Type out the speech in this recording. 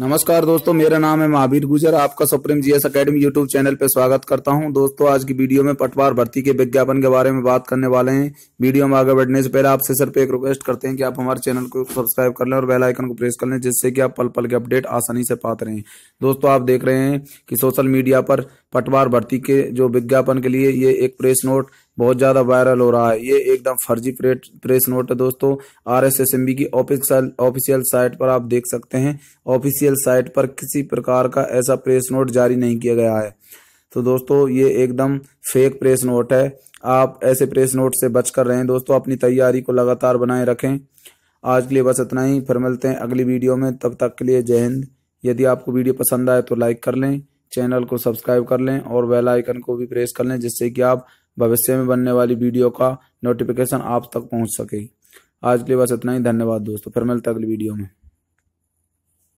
नमस्कार दोस्तों मेरा नाम है महावीर गुजर आपका supreme GS academy YouTube channel पर स्वागत करता हूं दोस्तों आज की वीडियो में पटवार भर्ती के विज्ञापन के बारे में बात करने वाले हैं वीडियो में आगे बढ़ने से पहले आपसे सिर्फ एक रिक्वेस्ट करते हैं कि आप हमारे चैनल को सब्सक्राइब कर लें और बेलाइकन को प्रेस कर लें जिससे कि आप पल पल के अपडेट आसानी से पाते रहें दोस्तों आप देख रहे हैं कि सोशल मीडिया पर पटवार भर्ती के जो विज्ञापन के लिए ये एक प्रेस नोट बहुत ज़्यादा वायरल हो रहा है ये एकदम फर्जी प्रेस नोट है दोस्तों R S S M B की ऑफिशियल ऑफिशियल साइट पर आप देख सकते हैं ऑफिशियल साइट पर किसी प्रकार का ऐसा प्रेस नोट जारी नहीं किया गया है तो दोस्तों ये एकदम फेक प्रेस नोट है आप ऐसे प्रेस नोट से बच कर रहें दोस्तों अपनी तैयारी को लगातार बनाए रखें आज के लिए बस इतना ही फिर मिलते हैं अगली वीडियो में तब तक के लिए जय हिंद यदि आपको वीडियो पसंद आए तो लाइक कर लें चैनल को सब्सक्राइब कर लें और बेल आइकन को भी प्रेस कर लें जिससे कि आप भविष्य में बनने वाली वीडियो का नोटिफिकेशन आप तक पहुंच सके आज के लिए बस इतना ही धन्यवाद दोस्तों फिर मिलते अगली वीडियो में